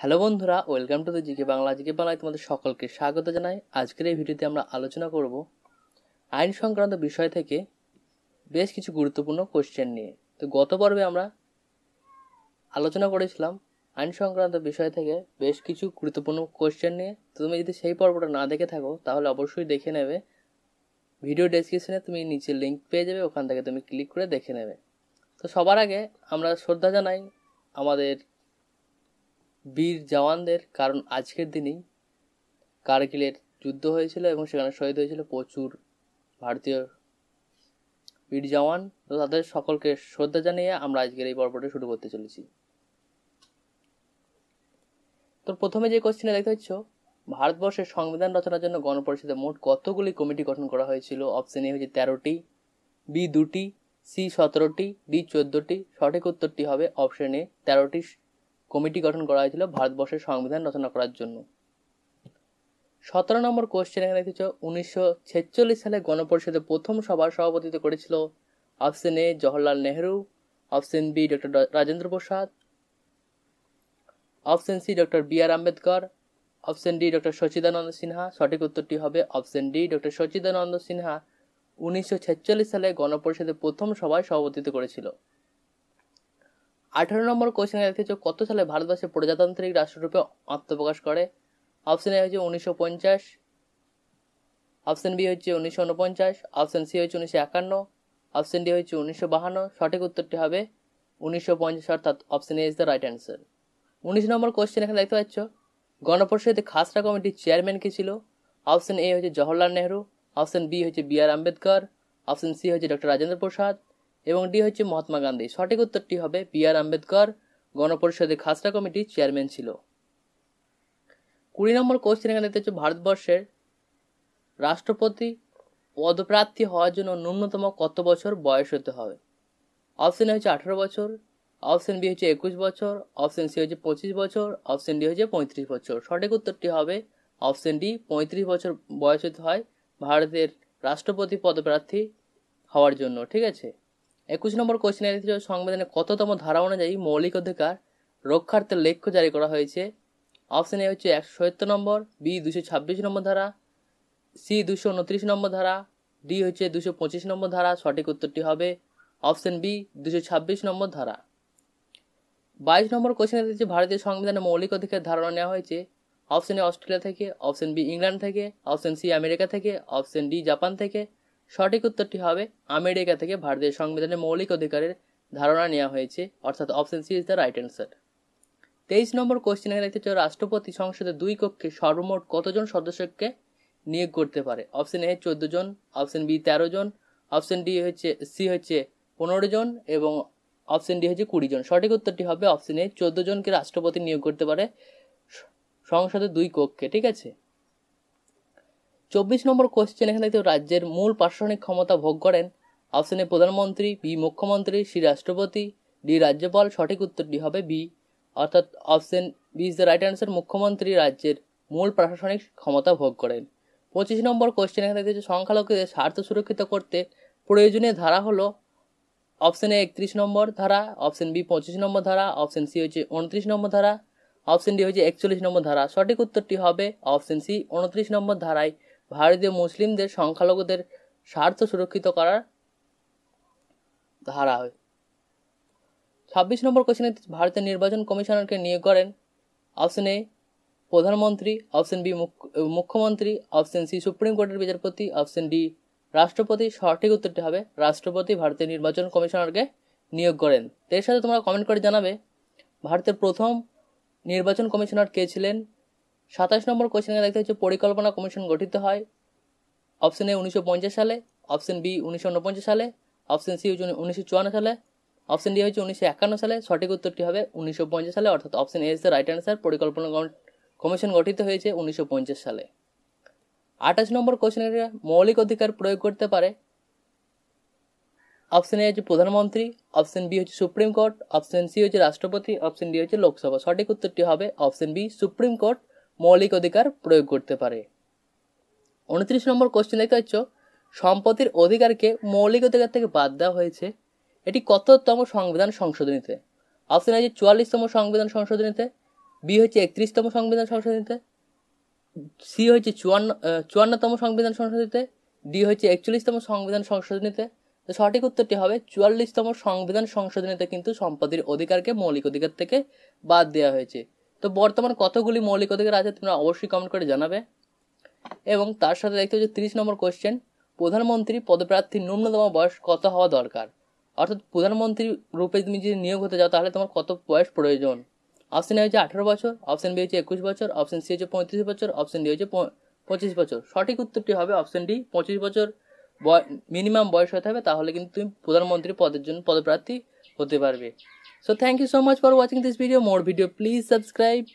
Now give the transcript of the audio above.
Hello বন্ধুরা welcome to the GK Bangla GK বাংলায় তোমাদের সকলকে স্বাগত জানাই আজকের এই ভিডিওতে আমরা আলোচনা করব আইন সংক্রান্ত বিষয় থেকে বেশ কিছু গুরুত্বপূর্ণ কোশ্চেন নিয়ে তো গত পর্বে আমরা আলোচনা করেছিলাম আইন সংক্রান্ত বিষয় থেকে বেশ কিছু গুরুত্বপূর্ণ কোশ্চেন নিয়ে তো তুমি যদি সেই পর্বটা না দেখে থাকো তাহলে অবশ্যই দেখে নেবে ভিডিও ডেসক্রিপশনে তুমি নিচে লিঙ্ক পেয়ে যাবে ওখান থেকে তুমি ক্লিক করে দেখে নেবে তো সবার আগে আমরা শ্রদ্ধা জানাই আমাদের বীর জওয়ানদের কারণ আজকের দিনেই কার্গিলের যুদ্ধ হয়েছিল এবং সেখানে শহীদ হয়েছিল প্রচুর ভারতীয় বীর জওয়ান তো তাদের সকলকে শ্রদ্ধা জানিয়ে আমরা আজকের এই পর্বটা শুরু করতে চলেছি তো প্রথমে যে কোশ্চিনে দেখতে পাচ্ছ ভারতবর্ষের সংবিধান রচনার জন্য গণপরিষদে মোট কতগুলি কমিটি গঠন করা হয়েছিল অপশন এ হচ্ছে তেরোটি বি দুটি সি সতেরোটি ডি চোদ্দোটি সঠিক উত্তরটি হবে অপশন এ তেরোটি কমিটি গঠন করা হয়েছিল ভারতবর্ষের সংবিধান রচনা করার জন্য সতেরো নম্বর কোশ্চেন এখানে দেখেছ উনিশশো ছেচল্লিশ সালে গণপরিষদের প্রথম সভার সভাপতিত্ব করেছিল option A Jawaharlal Nehru option B doctor Rajendra Prasad option C doctor B R Ambedkar option D doctor Sachchidananda Sinha সঠিক উত্তরটি হবে option D doctor Sachchidananda Sinha উনিশশো সালে গণপরিষদের প্রথম সভায় সভাপতিত্ব করেছিল আঠারো নম্বর কোয়েশ্চেন দেখতে হচ্ছে কত সালে ভারতবর্ষে প্রজাতান্ত্রিক রাষ্ট্ররূপে আত্মপ্রকাশ করে অপশন এ হচ্ছে উনিশশো পঞ্চাশ অপশন বি হচ্ছে উনিশশো উনপঞ্চাশ অপশন সি হচ্ছে উনিশশো একান্ন অপশন ডি হচ্ছে উনিশশো বাহান্ন সঠিক উত্তরটি হবে উনিশশো পঞ্চাশ অর্থাৎ option A is the right answer উনিশ নম্বর কোয়েশ্চেন এখানে দেখতে পাচ্ছ গণপরিষদের খাসরা কমিটির চেয়ারম্যান কি ছিল অপশন এ হচ্ছে জওহরলাল নেহরু অপশন বি হচ্ছে B R Ambedkar option C হচ্ছে ডক্টর রাজেন্দ্র প্রসাদ এবং ডি হচ্ছে মহাত্মা গান্ধী সঠিক উত্তরটি হবে বি আর আম্বেদকর গণপরিষদের খাসড়া কমিটির চেয়ারম্যান ছিল কুড়ি নম্বর কোশ্চেন এখানে হচ্ছে ভারতবর্ষের রাষ্ট্রপতি পদপ্রার্থী হওয়ার জন্য ন্যূনতম কত বছর বয়স হতে হবে অপশন হচ্ছে আঠেরো বছর অপশন বি হচ্ছে একুশ বছর অপশন সি হচ্ছে পঁচিশ বছর অপশন ডি হচ্ছে পঁয়ত্রিশ বছর সঠিক উত্তরটি হবে অপশন ডি পঁয়ত্রিশ বছর বয়স হতে হয় ভারতের রাষ্ট্রপতি পদপ্রার্থী হওয়ার জন্য ঠিক আছে একুশ নম্বর কোয়েশ্চেন এসেছিল সংবিধানের কততম ধারা অনুযায়ী মৌলিক অধিকার রক্ষার্থে লক্ষ্য জারি করা হয়েছে অপশন এ হচ্ছে একশো সত্তর নম্বর বি দুশো ছাব্বিশ নম্বর ধারা সি দুশো উনত্রিশ নম্বর ধারা ডি হচ্ছে দুশো পঁচিশ নম্বর ধারা সঠিক উত্তরটি হবে অপশন বি দুশো ছাব্বিশ নম্বর ধারা বাইশ নম্বর কোশ্চেন এসেছে ভারতীয় সংবিধানে মৌলিক অধিকার ধারণা নেওয়া হয়েছে অপশন এ অস্ট্রেলিয়া থেকে অপশন বি ইংল্যান্ড থেকে অপশন সি আমেরিকা থেকে অপশন ডি জাপান থেকে সঠিক উত্তরটি হবে আমেরিকা থেকে ভারতীয় সংবিধানের মৌলিক অধিকারের ধারণা নেওয়া হয়েছে অর্থাৎ option C is the right answer তেইশ নম্বর কোশ্চেন এখানে দেখতে চাই রাষ্ট্রপতি সংসদে দুই কক্ষে সর্বমোট কতজন সদস্যকে নিয়োগ করতে পারে অপশন এ চোদ্দ জন অপশন বি তেরো জন অপশন ডি হচ্ছে সি হচ্ছে পনেরো জন এবং অপশন ডি হচ্ছে কুড়ি জন সঠিক উত্তরটি হবে অপশন এ চোদ্দ জনকে রাষ্ট্রপতি নিয়োগ করতে পারে সংসদে দুই কক্ষে ঠিক আছে চব্বিশ নম্বর কোশ্চেন এখানে দেখতে রাজ্যের মূল প্রশাসনিক ক্ষমতা ভোগ করেন অপশনে প্রধানমন্ত্রী বি মুখ্যমন্ত্রী সি রাষ্ট্রপতি ডি রাজ্যপাল সঠিক উত্তরটি হবে বি অর্থাৎ option B is the right answer মুখ্যমন্ত্রী রাজ্যের মূল প্রশাসনিক ক্ষমতা ভোগ করেন পঁচিশ নম্বর কোশ্চেন এখানে দেখতে সংখ্যালঘুদের স্বার্থ সুরক্ষিত করতে প্রয়োজনীয় ধারা হলো অপশন এ একত্রিশ নম্বর ধারা অপশন বি পঁচিশ নম্বর ধারা অপশন সি হচ্ছে উনত্রিশ নম্বর ধারা অপশন ডি হচ্ছে একচল্লিশ নম্বর ধারা সঠিক উত্তরটি হবে অপশন সি উনত্রিশ নম্বর ধারায় ভারতীয় মুসলিমদের সংখ্যালঘুদের স্বার্থ সুরক্ষিত করার ধারা হয় ছাব্বিশ নম্বর কোশ্চেনে ভারতের নির্বাচন কমিশনারকে নিয়োগ করেন অপশন এ প্রধানমন্ত্রী অপশন বি মুখ্যমন্ত্রী অপশন সি সুপ্রিম কোর্টের বিচারপতি অপশন ডি রাষ্ট্রপতি সঠিক উত্তরটি হবে রাষ্ট্রপতি ভারতের নির্বাচন কমিশনারকে নিয়োগ করেন এর সাথে তোমরা কমেন্ট করে জানাবে ভারতের প্রথম নির্বাচন কমিশনার কে ছিলেন সাতাশ নম্বর কোয়েশ্চেনে দেখতে হচ্ছে পরিকল্পনা কমিশন গঠিত হয় অপশন এ উনিশশো সালে অপশন বি উনিশশো সালে অপশন সি হচ্ছে উনিশশো সালে অপশন ডি হচ্ছে উনিশশো একান্ন সালে সঠিক উত্তরটি হবে উনিশশো সালে অর্থাৎ অপশন এ হচ্ছে রাইট অ্যান্সার পরিকল্পনা কমিশন গঠিত হয়েছে উনিশশো সালে আঠাশ নম্বর কোশ্চেনের মৌলিক অধিকার প্রয়োগ করতে পারে অপশন এ হচ্ছে প্রধানমন্ত্রী অপশন বি হচ্ছে সুপ্রিম কোর্ট অপশন সি হচ্ছে রাষ্ট্রপতি অপশন ডি হচ্ছে লোকসভা সঠিক উত্তরটি হবে অপশন বি সুপ্রিম কোর্ট মৌলিক অধিকার প্রয়োগ করতে পারে উনত্রিশ নম্বর কোশ্চেন দেখতে পাচ্ছ সম্পত্তির অধিকারকে মৌলিক অধিকার থেকে বাদ দেওয়া হয়েছে এটি কততম সংবিধান সংশোধনীতে অপশন আছে চুয়াল্লিশতম সংবিধান সংশোধনীতে বি হচ্ছে একত্রিশতম সংবিধান সংশোধনীতে সি হচ্ছে চুয়ান্ন চুয়ান্নতম সংবিধান সংশোধনীতে ডি হচ্ছে একচল্লিশতম সংবিধান সংশোধনীতে তো সঠিক উত্তরটি হবে চুয়াল্লিশতম সংবিধান সংশোধনীতে কিন্তু সম্পত্তির অধিকারকে মৌলিক অধিকার থেকে বাদ দেওয়া হয়েছে তো বর্তমান কতগুলি মৌলিক অধিকার আছে তোমরা অবশ্যই কমেন্ট করে জানাবে এবং তার সাথে দেখতে হচ্ছে তিরিশ নম্বর কোয়েশ্চেন প্রধানমন্ত্রী পদপ্রার্থীর ন্যূনতম বয়স কত হওয়া দরকার অর্থাৎ প্রধানমন্ত্রী রূপে তুমি যদি নিয়োগ হতে যাও তাহলে তোমার কত বয়স প্রয়োজন অপশন এ হচ্ছে আঠেরো বছর অপশন বি হচ্ছে একুশ বছর অপশন সি হচ্ছে পঁয়ত্রিশ বছর অপশন ডি হচ্ছে পঁচিশ বছর সঠিক উত্তরটি হবে অপশন ডি পঁচিশ বছর মিনিমাম বয়স হতে হবে তাহলে কিন্তু তুমি প্রধানমন্ত্রী পদের জন্য পদপ্রার্থী হতে পারবে So thank you so much for watching this video. More video, please subscribe.